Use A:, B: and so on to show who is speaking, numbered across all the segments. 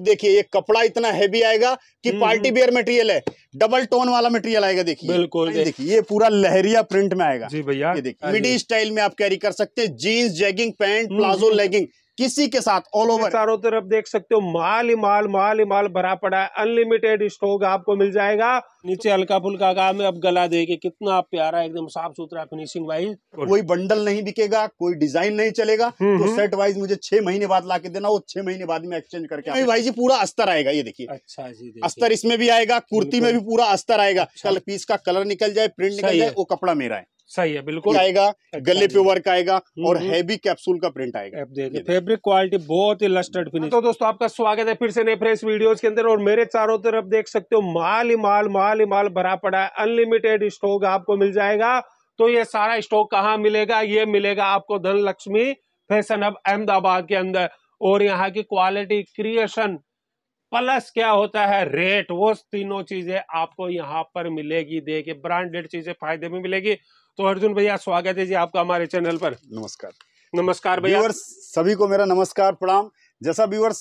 A: देखिए ये कपड़ा इतना हैवी आएगा कि हम्म, पार्टी बियर हम्म। मटेरियल है डबल टोन वाला मटेरियल आएगा देखिए बिल्कुल देखिए ये पूरा लहरिया प्रिंट में आएगा जी भैया ये देखिए मिडी हाँ स्टाइल में आप कैरी कर सकते
B: हैं jeans jegging pant palazzo legging किसी के साथ ऑल ओवर चारों तरफ देख सकते हो माल ही माल माल ही माल भरा पड़ा है अनलिमिटेड स्टॉक आपको मिल जाएगा नीचे हल्का फुल्का काम है अब गला देगी कितना प्यारा एकदम साफ सुथरा फिनिशिंग वाइज कोई बंडल नहीं बिकेगा कोई
A: डिजाइन नहीं चलेगा हम्म, तो सेट हम्म। वाइज मुझे छह महीने बाद ला के देना वो छह महीने बाद में एक्सचेंज करके अच्छा। भाई जी पूरा अस्तर आएगा ये देखिए अच्छा जी अस्तर इसमें भी आएगा कुर्ती में भी पूरा अस्तर आएगा अच्छा। कल पीस का कलर निकल जाए प्रिंट निकल जाए वो कपड़ा मेरा है सही है बिल्कुल आएगा अच्छा गले पे वर्क आएगा हम्म, और हैवी हम्म। कैप्सूल का प्रिंट आएगा
B: फैब्रिक क्वालिटी बहुत ही लस्टर्ड फिनिश तो दोस्तों आपका स्वागत है फिर से नए फ्रेश वीडियोस के अंदर और मेरे चारों तरफ देख सकते हो माल ही माल माल ही माल भरा पड़ा है अनलिमिटेड स्टॉक आपको मिल जाएगा तो ये सारा स्टॉक कहाँ मिलेगा ये मिलेगा आपको धनलक्ष्मी फैशन अब अहमदाबाद के अंदर और यहाँ की क्वालिटी क्रिएशन प्लस क्या होता है रेट वो तीनों चीजें आपको यहाँ पर मिलेगी देखिए ब्रांडेड चीजें फायदे में मिलेगी तो अर्जुन भैया स्वागत है जी आपका हमारे चैनल पर नमस्कार नमस्कार भैया
A: सभी को मेरा नमस्कार प्रणाम जैसा व्यूवर्स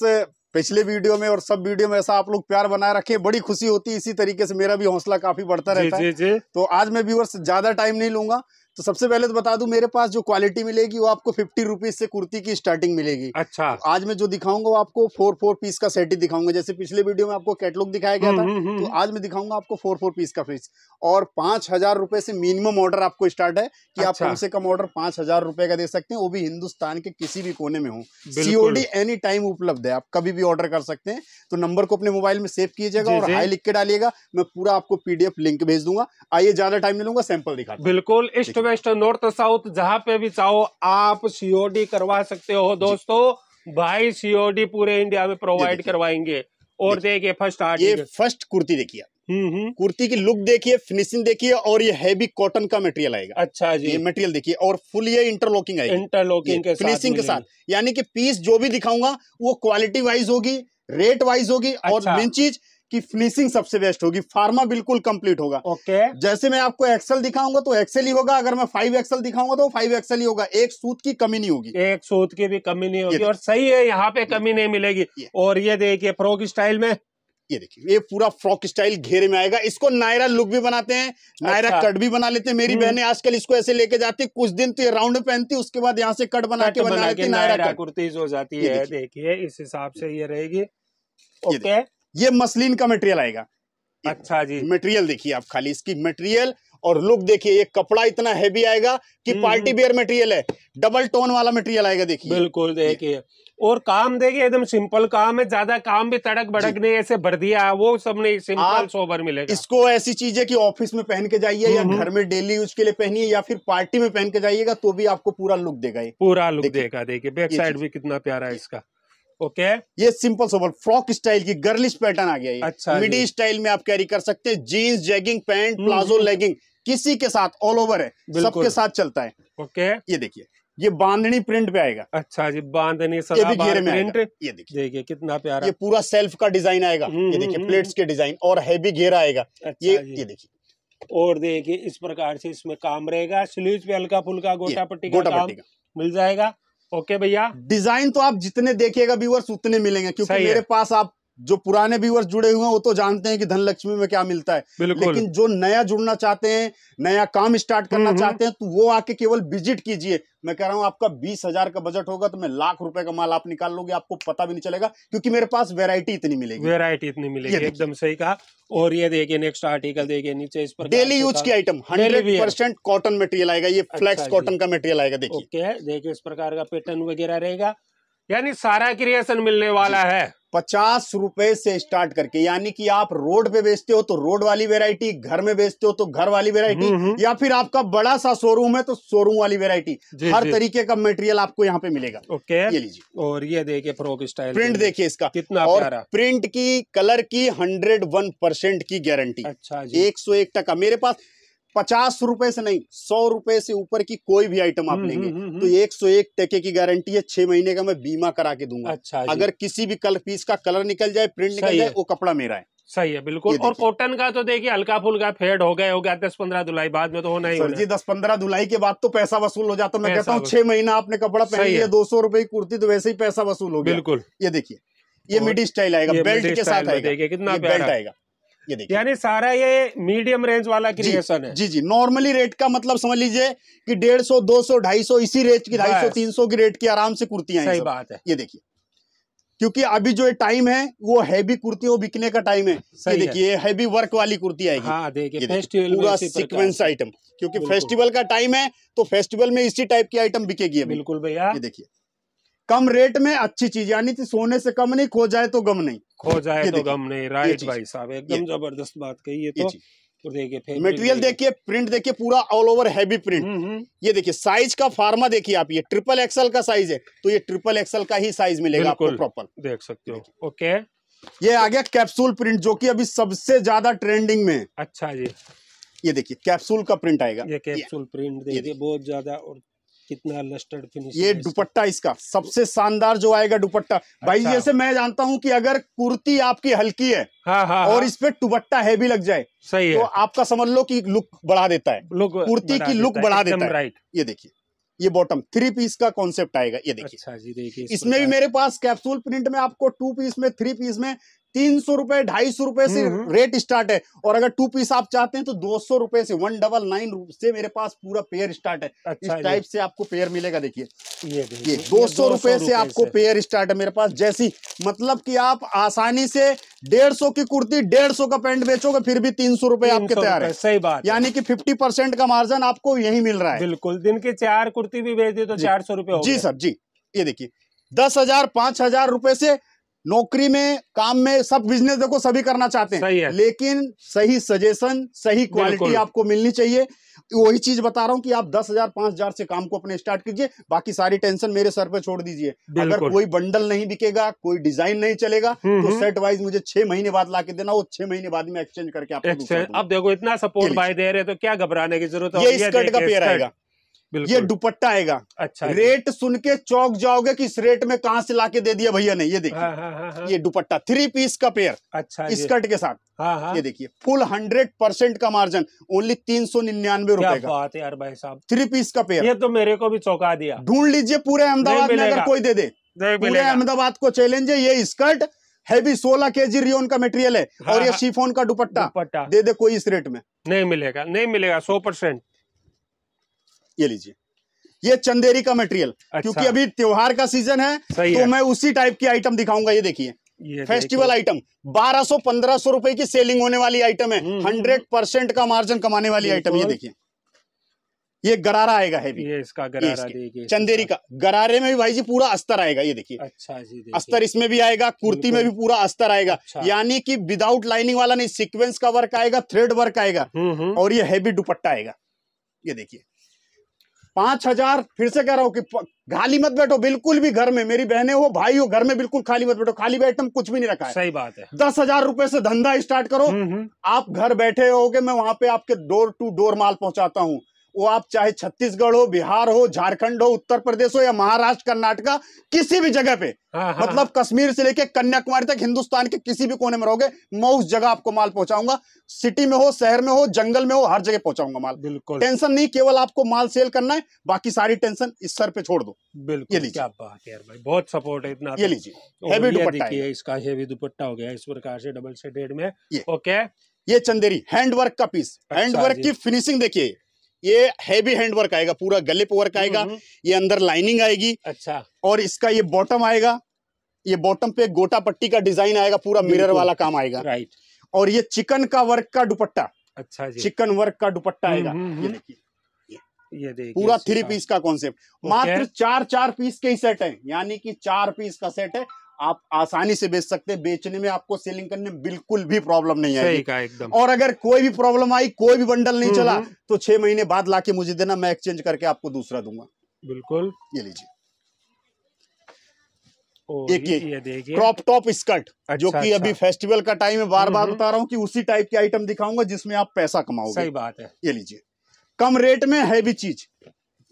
A: पिछले वीडियो में और सब वीडियो में ऐसा आप लोग प्यार बनाए रखे बड़ी खुशी होती है इसी तरीके से मेरा भी हौसला काफी बढ़ता रहता है तो आज मैं व्यूवर्स ज्यादा टाइम नहीं लूंगा तो सबसे पहले तो बता दूं मेरे पास जो क्वालिटी मिलेगी वो आपको फिफ्टी रुपीज से कुर्ती की स्टार्टिंग मिलेगी अच्छा तो आज मैं जो दिखाऊंगा वो आपको फोर फोर पीस का सेट ही दिखाऊंगा जैसे पिछले वीडियो में आपको कैटलॉग दिखाया गया हम्म, था हम्म, हम्म। तो आज मैं दिखाऊंगा आपको फोर फोर पीस का फ्रिज और पांच हजार रुपए से मिनिमम ऑर्डर आपको स्टार्ट है कि अच्छा। आप कम से कम ऑर्डर पांच हजार रुपए का दे सकते हैं वो भी हिंदुस्तान के किसी भी कोने में हो सीओडी एनी टाइम उपलब्ध है आप कभी भी ऑर्डर कर सकते हैं तो नंबर को अपने मोबाइल में सेव कीजिएगा और हाई लिख के डालिएगा मैं पूरा आपको पीडीएफ लिंक भेज दूंगा आइए ज्यादा टाइम नहीं लूंगा सैंपल दिखा
B: बिल्कुल वेस्ट नॉर्थ साउथ जहां पे भी चाहो आप सीओडी करवा सकते हो दोस्तों भाई सीओडी पूरे इंडिया में प्रोवाइड करवाएंगे और देखिए फर्स्ट ये
A: फर्स्ट कुर्ती देखिए हम्म, हम्म। कुर्ती की लुक देखिए फिनिशिंग देखिए और ये हैवी कॉटन का मटेरियल आएगा अच्छा जी ये मटेरियल देखिए और फुल ये इंटरलॉकिंग आएगी इंटरलॉकिंग फिनिशिंग के साथ यानी कि पीस जो भी दिखाऊंगा वो क्वालिटी वाइज होगी रेट वाइज होगी और मेन अच्छा। चीज कि फिनिशिंग सबसे बेस्ट होगी फार्मा बिल्कुल कंप्लीट होगा ओके okay. जैसे मैं आपको एक्सेल दिखाऊंगा तो एक्सेल ही होगा अगर मैं फाइव एक्सेल दिखाऊंगा तो फाइव एक्सेल ही होगा एक सूत
B: की कमी नहीं होगी एक सूत की भी कमी नहीं होगी और सही है यहाँ पे कमी नहीं मिलेगी और ये देखिए फ्रॉक स्टाइल में ये देखिए ये पूरा फ्रॉक स्टाइल घेरे में आएगा इसको नायरा लुक भी बनाते
A: हैं नायरा अच्छा। कट भी बना लेते हैं मेरी हम्म। बहनें आजकल इसको ऐसे लेके जाती कुछ दिन तो ये राउंड पहनती उसके बाद यहाँ से कट बना कट के बना लेती नायरा, नायरा
B: कुर्तीज हो जाती है देखिए इस हिसाब से ये रहेगी
A: ओके ये मसलिन का मटेरियल आएगा अच्छा जी मटेरियल देखिए आप खाली इसकी मटेरियल और लुक देखिए ये कपड़ा इतना हैवी आएगा कि पार्टी बियर मटेरियल है डबल
B: टोन वाला मटेरियल आएगा देखिए बिल्कुल देखिए और काम देखिए एकदम सिंपल काम है ज्यादा काम भी तड़क बड़क नहीं ऐसे भर दिया वो सबने सिंपल सोबर मिलेगा इसको ऐसी चीज है कि ऑफिस में
A: पहन के जाइए या हम्म, हम्म। घर में डेली यूज के लिए पहनिए या फिर पार्टी में पहन के जाइएगा तो भी आपको पूरा लुक देगा
B: ये पूरा लुक देगा देखिए बैक साइड भी कितना प्यारा है इसका ओके okay. ये सिंपल सोबर फ्रॉक
A: स्टाइल की गर्लिश पैटर्न आ गया ये अच्छा मिडी स्टाइल में आप कैरी कर सकते हैं jeans jegging pant palazzo legging किसी के साथ ऑल ओवर है सबके साथ चलता है
B: ओके okay. ये देखिए ये बांधनी प्रिंट पे आएगा अच्छा जी बांधनी ये भी घेरे में प्रिंट ये देखिए देखिए कितना प्यारा ये पूरा
A: सेल्फ का डिजाइन आएगा हम्म, ये हम्म, देखिए प्लेट्स हम्म। के डिजाइन और हैवी घेरा आएगा अच्छा ये ये देखिए
B: और देखिए इस प्रकार से इसमें काम रहेगा स्लीव पे हल्का फुल्का गोटा पट्टी गोटा पट्टी मिल जाएगा ओके भैया
A: डिजाइन तो आप जितने देखिएगा व्यूअर्स उतने मिलेंगे क्योंकि मेरे पास आप जो पुराने व्यूअर्स जुड़े हुए हैं वो तो जानते हैं कि धनलक्ष्मी में क्या मिलता है लेकिन जो नया जुड़ना चाहते हैं नया काम स्टार्ट करना हम्म, हम्म। चाहते हैं तो वो आके केवल विजिट कीजिए मैं कह रहा हूँ आपका बीस हजार का बजट होगा तो मैं लाख रुपए का माल आप निकाल लोगे आपको पता भी नहीं चलेगा क्योंकि मेरे पास वेरायटी
B: इतनी मिलेगी वेरायटी इतनी मिलेगी एकदम सही कहा और ये देखिए नेक्स्ट आर्टिकल देखिए नीचे इस पर डेली यूज की आइटम हंड्रेड कॉटन मटेरियल
A: आएगा ये फ्लेक्स अच्छा कॉटन
B: का मटेरियल आएगा देखिए देखिए इस प्रकार का पैटर्न वगैरह रहेगा यानी सारा क्रिएशन मिलने वाला है पचास
A: रुपए से स्टार्ट करके यानी कि आप रोड पे बेचते हो तो रोड वाली वेरायटी घर में बेचते हो तो घर वाली वेरायटी हम्म, हम्म। या फिर आपका बड़ा सा शोरूम है तो शोरूम वाली वेरायटी हर जी. तरीके का मटेरियल आपको यहाँ पे मिलेगा
B: ओके ये लीजिए और ये देखिए फ्रॉक स्टाइल प्रिंट देखिए इसका कितना और
A: प्रिंट की कलर की हंड्रेड वन परसेंट की गारंटी अच्छा एक सौ एक टका मेरे पास पचास रुपए से नहीं सौ रुपए से ऊपर की कोई भी आइटम आप हम्म, लेंगे हम्म, हम्म, तो एक सौ एक टके की गारंटी है छह महीने का मैं बीमा करा के दूंगा अच्छा अगर किसी भी कल पीस का कलर निकल जाए प्रिंट निकल जाए वो कपड़ा मेरा है
B: सही है बिल्कुल और कॉटन का तो देखिए हल्का फुल्का फेड हो गया हो गया दस पंद्रह धुलाई बाद में तो होना ही सर जी
A: दस पंद्रह धुलाई के बाद तो पैसा वसूल हो जाता मैं कहता हूँ छह महीना आपने कपड़ा पहन लिया दो सौ रुपए की कुर्ती तो वैसे ही पैसा वसूल हो गया बिल्कुल ये देखिए ये मिडी स्टाइल आएगा बेल्ट के साथ आएगा कितना बेल्ट आएगा ये देखिए यानी सारा
B: ये मीडियम रेंज वाला क्रिएशन है जी
A: जी नॉर्मली रेट का मतलब समझ लीजिए कि डेढ़ सौ दो सौ ढाई सौ इसी रेंज की ढाई सौ तीन सौ की रेट की आराम से कुर्तियां सही बात है ये देखिए क्योंकि अभी जो टाइम है वो हैवी हो बिकने का टाइम है ये देखिए हैवी वर्क वाली कुर्ती आएगी हाँ, देखिए फेस्टिवल पूरा सीक्वेंस आइटम क्योंकि फेस्टिवल का टाइम है तो फेस्टिवल में इसी टाइप की आइटम बिकेगी बिल्कुल भैया ये देखिए कम रेट में अच्छी चीज यानी कि सोने से कम नहीं खो जाए तो गम नहीं
B: खो जाए तो गम नहीं राइट भाई साहब एकदम जबरदस्त बात कही है तो देखिए मटेरियल देखिए
A: प्रिंट देखिए पूरा ऑल ओवर हैवी प्रिंट ये देखिए साइज का फार्मा देखिए आप ये ट्रिपल एक्सएल का साइज है तो ये ट्रिपल एक्सएल का ही साइज मिलेगा आपको प्रॉपर देख सकते हो ओके ये आ गया कैप्सूल प्रिंट जो कि अभी सबसे ज्यादा ट्रेंडिंग में अच्छा जी ये देखिए
B: कैप्सूल का प्रिंट आएगा ये कैप्सूल प्रिंट देखिए बहुत ज्यादा और कितना लस्टर्ड फिनिश ये
A: दुपट्टा इसका सबसे शानदार जो आएगा दुपट्टा अच्छा। भाई जैसे मैं जानता हूँ कि अगर कुर्ती आपकी हल्की है हाँ, हाँ, और हाँ। इस पे दुपट्टा हैवी लग जाए सही है तो आपका समझ लो कि लुक बढ़ा देता है कुर्ती की लुक बढ़ा देता है राइट ये देखिए ये बॉटम थ्री पीस का कॉन्सेप्ट आएगा ये देखिए अच्छा जी देखिए इसमें भी मेरे पास कैप्सूल प्रिंट में आपको टू पीस में थ्री पीस में तीन सौ रुपए ढाई सौ रुपए से रेट हम्म, स्टार्ट हम्म। है और अगर टू पीस आप चाहते हैं तो दो सौ रुपए से वन डबल नाइन से मेरे पास पूरा पेयर स्टार्ट है अच्छा इस टाइप से आपको पेयर मिलेगा देखिए
B: ये, दो सौ रुपए से आपको
A: पेयर स्टार्ट है मेरे पास जैसी मतलब कि आप आसानी से डेढ़ सौ की कुर्ती डेढ़ सौ का पेंट बेचोगे फिर भी तीन सौ रुपए आपके तैयार है सही बात यानी कि फिफ्टी परसेंट का मार्जिन आपको यही मिल रहा है
B: बिल्कुल दिन के चार कुर्ती भी बेच दी तो चार सौ
A: रुपए जी सर जी ये देखिए दस हजार पांच हजार रुपए से नौकरी में काम में सब बिजनेस देखो सभी करना चाहते हैं सही है। लेकिन सही सजेशन सही क्वालिटी आपको मिलनी चाहिए वही चीज बता रहा हूँ कि आप दस हजार पांच हजार से काम को अपने स्टार्ट कीजिए बाकी सारी टेंशन मेरे सर पे छोड़ दीजिए अगर कोई बंडल नहीं बिकेगा कोई डिजाइन नहीं चलेगा हम्म, तो सेट हम्म। वाइज मुझे छह महीने बाद ला देना छह महीने बाद में एक्सचेंज करके आप
B: देखो इतना सपोर्ट भाई दे रहे तो क्या घबराने की जरूरत है का पेयर आएगा ये
A: दुपट्टा आएगा
B: अच्छा रेट
A: सुन के चौक जाओगे कि इस रेट में कहा से लाके दे दिया भैया ने ये देखिए हाँ, हाँ, हाँ, हाँ। ये दुपट्टा थ्री पीस का पेयर अच्छा स्कर्ट के साथ हाँ, हाँ, ये देखिए फुल हंड्रेड परसेंट का मार्जिन ओनली तीन सौ निन्यानवे रूपए का
B: यार भाई साहब थ्री पीस का पेयर ये तो मेरे को भी चौका दिया
A: ढूंढ लीजिए पूरे अहमदाबाद में अगर कोई दे दे पूरे अहमदाबाद को चैलेंज है ये स्कर्ट हैवी सोलह के जी रियोन का मेटेरियल है हाँ, और ये शिफोन हाँ। का दुपट्टा दे दे कोई इस रेट में
B: नहीं मिलेगा नहीं मिलेगा सौ परसेंट ये लीजिए ये चंदेरी का मटेरियल
A: अच्छा। क्योंकि अभी त्योहार का सीजन है तो है। मैं उसी टाइप की आइटम दिखाऊंगा ये देखिए फेस्टिवल आइटम 1200 1500 रुपए की सेलिंग होने वाली आइटम है हम्म, हम्म। हंड्रेड परसेंट का मार्जिन कमाने वाली आइटम ये तो देखिए ये गरारा आएगा भी। ये
B: इसका गरारा इसके। चंदेरी
A: का गरारे में भी भाई जी पूरा अस्तर आएगा ये देखिए
B: अच्छा जी
A: अस्तर इसमें भी आएगा कुर्ती में भी पूरा अस्तर आएगा अच्छा। यानी कि विदाउट लाइनिंग वाला नहीं सीक्वेंस का वर्क आएगा थ्रेड वर्क आएगा हम्म, और ये हैवी दुपट्टा आएगा ये देखिए पांच हजार फिर से कह रहा हूं कि खाली मत बैठो बिल्कुल भी घर में मेरी बहने हो भाई हो घर में बिल्कुल खाली मत बैठो खाली बैठना कुछ भी नहीं रखा है सही बात है दस हजार रुपए से धंधा स्टार्ट करो हम्म, हम्म। आप घर बैठे हो मैं वहां पे आपके डोर टू डोर माल पहुंचाता हूँ वो आप चाहे छत्तीसगढ़ हो बिहार हो झारखंड हो उत्तर प्रदेश हो या महाराष्ट्र कर्नाटका किसी भी जगह पे हाँ, हाँ। मतलब कश्मीर से लेके कन्याकुमारी तक हिंदुस्तान के किसी भी कोने में रहोगे मैं उस जगह आपको माल पहुंचाऊंगा सिटी में हो शहर में हो जंगल में हो हर जगह पहुंचाऊंगा माल बिल्कुल टेंशन नहीं केवल आपको माल सेल करना है बाकी सारी टेंशन इस सर पे छोड़ दो
B: बिल्कुल लीजिए बहुत सपोर्ट है इतना तो। ये लीजिए इसका हेवी दुपट्टा हो गया इस प्रकार से डबल से डेढ़ में ओके ये चंदेरी हैंडवर्क का पीस अच्छा हैंडवर्क
A: की फिनिशिंग देखिए ये हैवी हैंड वर्क आएगा पूरा गलिप वर्क आएगा हम्म, हम्म। ये अंदर लाइनिंग आएगी अच्छा और इसका ये बॉटम आएगा ये बॉटम पे गोटा पट्टी का डिजाइन आएगा पूरा मिरर वाला काम आएगा राइट और ये चिकन का वर्क का दुपट्टा अच्छा जी चिकन वर्क का दुपट्टा हम्म, आएगा ये
B: देखिए ये पूरा थ्री पीस
A: का कॉन्सेप्ट मात्र चार चार पीस के ही सेट है यानी कि चार पीस का सेट है आप आसानी से बेच सकते हैं बेचने में आपको सेलिंग करने में बिल्कुल भी प्रॉब्लम नहीं आएगी और अगर कोई भी प्रॉब्लम आई कोई भी बंडल नहीं हम्म, चला हम्म। तो छह महीने बाद लाके मुझे देना मैं एक्सचेंज करके आपको दूसरा दूंगा
B: बिल्कुल ये
A: लीजिए देखिए क्रॉप टॉप स्कर्ट जो अच्छा, कि अच्छा। अभी फेस्टिवल का टाइम है बार हम्म, बार बता रहा हूँ कि उसी टाइप के आइटम दिखाऊंगा जिसमें आप पैसा कमाओगे सही बात है ये लीजिए कम रेट में है चीज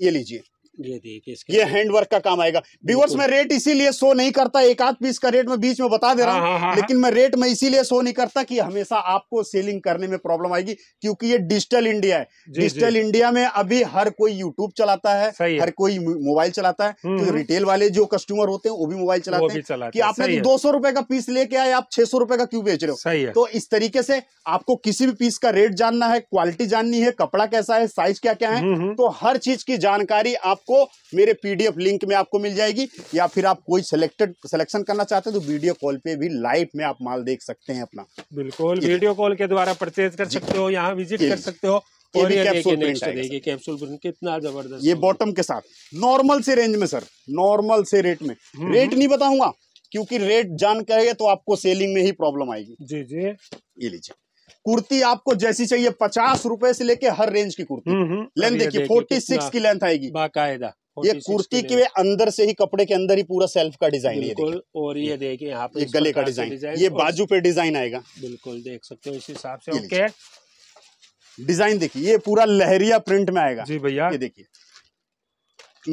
A: ये लीजिए
B: ये देखिए ये
A: हैंडवर्क का काम आएगा व्यूवर्स मैं रेट इसीलिए शो नहीं करता एक आध पीस का रेट मैं बीच में बता दे रहा हाँ, हूँ हाँ, हाँ, लेकिन मैं रेट में इसीलिए शो नहीं करता कि हमेशा आपको सेलिंग करने में प्रॉब्लम आएगी क्योंकि ये डिजिटल इंडिया है डिजिटल इंडिया में अभी हर कोई यूट्यूब चलाता है हर कोई मोबाइल चलाता है हम्म, तो रिटेल हम्म। वाले जो कस्टमर होते हैं वो भी मोबाइल चलाते हैं कि आपने तो दो सौ रुपए का पीस लेके आए आप छह सौ का क्यों बेच रहे हो तो इस तरीके से आपको किसी भी पीस का रेट जानना है क्वालिटी जाननी है कपड़ा कैसा है साइज क्या क्या है हम्म, तो हर चीज की जानकारी आपको आपको मेरे पीडीएफ लिंक में आपको मिल जाएगी या फिर आप कोई सिलेक्टेड सिलेक्शन करना चाहते हैं तो वीडियो कॉल पे भी लाइव में आप माल देख सकते हैं अपना
B: बिल्कुल वीडियो कॉल के द्वारा परचेज कर सकते हो यहाँ विजिट कर सकते हो और ये कैप्सूल कितना जबरदस्त ये
A: बॉटम के साथ नॉर्मल से रेंज में सर नॉर्मल से रेट में रेट हम्म, हम्म। नहीं बताऊंगा क्योंकि रेट जान करेगा तो आपको सेलिंग में ही प्रॉब्लम आएगी जी जी ये लीजिए कुर्ती आपको जैसी चाहिए पचास रुपए से
B: लेके हर रेंज की कुर्ती लेंथ हम्म, हम्म। देखिए फोर्टी सिक्स की लेंथ आएगी बाकायदा ये कुर्ती के
A: अंदर से ही कपड़े के अंदर ही पूरा सेल्फ का डिजाइन है
B: और ये देखिए यहाँ पे गले का डिजाइन ये बाजू पे डिजाइन आएगा बिल्कुल देख सकते हो इस हिसाब से ओके डिजाइन
A: देखिए ये पूरा लहरिया प्रिंट में आएगा जी भैया ये देखिए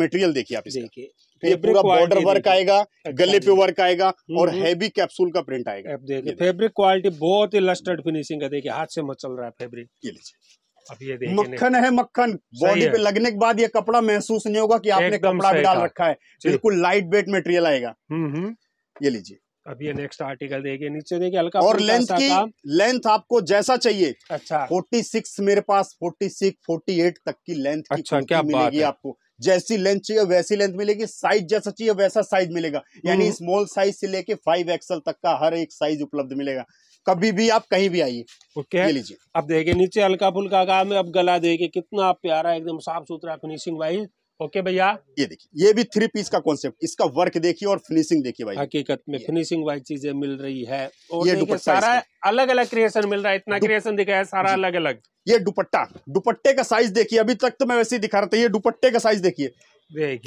A: मटेरियल देखिए आप इसका देखिए तो ये पूरा बॉर्डर वर्क आएगा गले पे वर्क आएगा हम्म, और हैवी हम्म। कैप्सूल का प्रिंट आएगा
B: फेब्रिक क्वालिटी बहुत ही लस्टर्ड फिनिशिंग है देखिए हाथ से मत चल रहा है फेब्रिक ये लीजिए मक्खन है
A: मक्खन बॉडी पे लगने के बाद ये कपड़ा महसूस नहीं होगा कि आपने कपड़ा भी डाल रखा है बिल्कुल लाइट वेट मटेरियल आएगा हम्म, ये लीजिए
B: अब ये नेक्स्ट आर्टिकल देखिए
A: नीचे देखिए हल्का और लेंथ की लेंथ आपको जैसा चाहिए अच्छा 46 मेरे पास 46 48 तक की लेंथ अच्छा, की क्या मिलेगी आपको जैसी लेंथ चाहिए वैसी लेंथ मिलेगी साइज जैसा चाहिए वैसा साइज मिलेगा यानी स्मॉल हम्म। साइज से लेके फाइव एक्सएल तक का हर एक साइज उपलब्ध मिलेगा कभी भी आप कहीं भी आइए ओके okay. लीजिए
B: अब देखिए नीचे हल्का फुल्का काम है अब गला देखिए कितना प्यारा एकदम साफ सुथरा फिनिशिंग वाइज ओके भैया ये देखिए ये भी
A: थ्री पीस का कॉन्सेप्ट इसका वर्क देखिए और फिनिशिंग देखिए भाई
B: हकीकत में फिनिशिंग वाइज चीजें मिल रही है और ये सारा अलग अलग क्रिएशन मिल रहा है इतना क्रिएशन दिखाया है सारा अलग अलग ये दुपट्टा
A: दुपट्टे का साइज देखिए अभी तक तो मैं वैसे ही दिखा रहा था ये दुपट्टे का साइज देखिए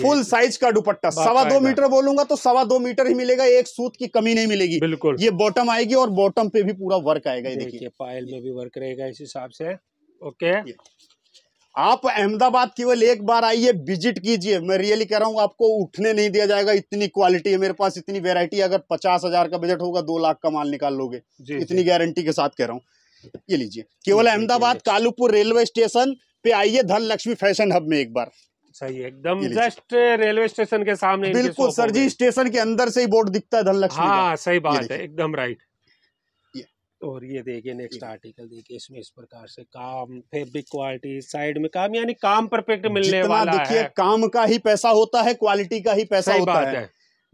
A: फुल साइज का
B: दुपट्टा सवा दो मीटर
A: बोलूंगा तो सवा दो मीटर ही मिलेगा एक सूत की कमी नहीं मिलेगी बिल्कुल ये बॉटम आएगी और बॉटम पे भी पूरा वर्क आएगा देखिए
B: पायल में भी वर्क रहेगा इस हिसाब से ओके
A: आप अहमदाबाद केवल एक बार आइए विजिट कीजिए मैं रियली कह रहा हूँ आपको उठने नहीं दिया जाएगा इतनी क्वालिटी है मेरे पास इतनी वेरायटी अगर पचास हजार का बजट होगा दो लाख का माल निकाल लोगे इतनी गारंटी के साथ कह रहा हूँ ये लीजिए केवल अहमदाबाद कालूपुर रेलवे स्टेशन पे आइए धन लक्ष्मी फैशन हब में एक बार
B: सही है एकदम जस्ट रेलवे स्टेशन के सामने बिल्कुल सर जी
A: स्टेशन के अंदर से ही बोर्ड दिखता है धन लक्ष्मी हाँ सही बात है
B: एकदम राइट और ये देखिए नेक्स्ट आर्टिकल देखिए इसमें इस प्रकार से काम फेब्रिक क्वालिटी साइड में काम यानी काम परफेक्ट मिलने वाला देखिए
A: काम का ही पैसा होता है क्वालिटी का ही पैसा होता है, है।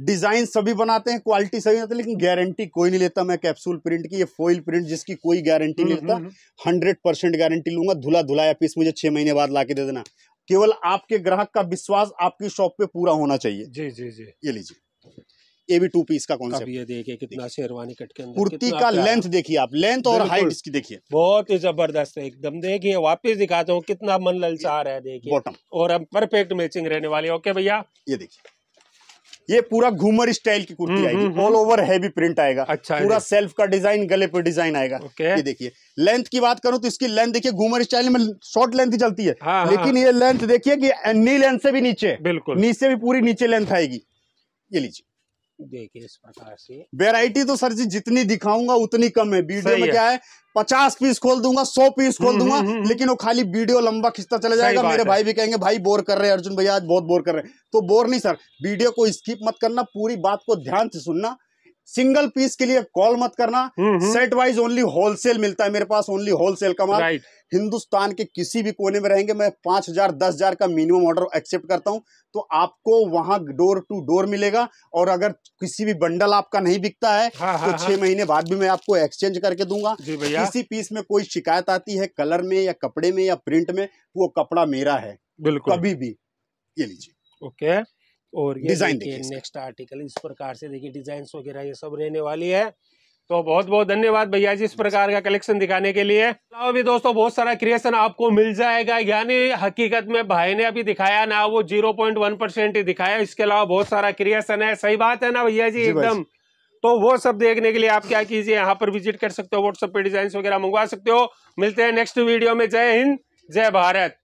A: डिजाइन सभी बनाते हैं क्वालिटी सभी बनाते हैं लेकिन गारंटी कोई नहीं लेता मैं कैप्सूल प्रिंट की ये फोइल प्रिंट जिसकी कोई गारंटी नहीं हम्म, लेता हंड्रेड परसेंट गारंटी लूंगा धुला धुलाया पीस मुझे छह महीने बाद ला के दे देना केवल आपके ग्राहक का विश्वास आपकी शॉप पे पूरा होना
B: चाहिए जी जी जी ये लीजिए ये भी टू पीस का कॉन्सेप्ट ये देखिए कितना शेरवानी कट के अंदर कुर्ती का लेंथ
A: देखिए आप लेंथ और हाइट इसकी
B: देखिए बहुत ही जबरदस्त है एकदम देखिए वापस दिखाता हूँ कितना मन ललचा रहा है देखिए बॉटम और अब परफेक्ट मैचिंग रहने वाली है ओके भैया ये देखिए
A: ये पूरा घूमर स्टाइल की कुर्ती हम्म, आएगी ऑल ओवर हैवी प्रिंट आएगा अच्छा पूरा सेल्फ का डिजाइन गले पर डिजाइन आएगा ये देखिए लेंथ की बात करूं तो इसकी लेंथ देखिए घूमर स्टाइल में शॉर्ट लेंथ ही चलती है हाँ, हाँ। लेकिन हाँ। ये लेंथ देखिए कि नी लेंथ से भी नीचे बिल्कुल नीचे भी पूरी नीचे लेंथ आएगी ये लीजिए
B: देखिए इस प्रकार से
A: वेराइटी तो सर जी जितनी दिखाऊंगा उतनी कम है वीडियो में क्या है पचास पीस खोल दूंगा सौ पीस खोल हम्म, दूंगा हम्म, हम्म। लेकिन वो खाली वीडियो लंबा खिंचता चला जाएगा मेरे भाई भी कहेंगे भाई बोर कर रहे हैं अर्जुन भैया आज बहुत बोर कर रहे हैं तो बोर नहीं सर वीडियो को स्किप मत करना पूरी बात को ध्यान से सुनना सिंगल पीस के लिए कॉल मत करना सेट वाइज ओनली होलसेल मिलता है मेरे पास ओनली होलसेल का माल right. हिंदुस्तान के किसी भी कोने में रहेंगे मैं पांच हजार दस हजार का मिनिमम ऑर्डर एक्सेप्ट करता हूं तो आपको वहां डोर टू डोर मिलेगा और अगर किसी भी बंडल आपका नहीं बिकता है हा, हाँ, तो हाँ। छह महीने बाद भी मैं आपको एक्सचेंज करके दूंगा किसी पीस में कोई शिकायत आती है कलर में या कपड़े में या प्रिंट में वो कपड़ा मेरा है बिल्कुल कभी भी ये लीजिए
B: ओके okay. और ये डिजाइन देखिए नेक्स्ट आर्टिकल इस प्रकार से देखिए डिजाइन वगैरह ये सब रहने वाली है तो बहुत बहुत धन्यवाद भैया जी इस प्रकार का कलेक्शन दिखाने के लिए अलावा भी दोस्तों बहुत सारा क्रिएशन आपको मिल जाएगा यानी हकीकत में भाई ने अभी दिखाया ना वो जीरो पॉइंट वन परसेंट ही दिखाया इसके अलावा बहुत सारा क्रिएशन है सही बात है ना भैया जी, जी एकदम तो वो सब देखने के लिए आप क्या कीजिए यहाँ पर विजिट कर सकते हो व्हाट्सएप पे डिजाइन वगैरह मंगवा सकते हो मिलते हैं नेक्स्ट वीडियो में जय हिंद जय भारत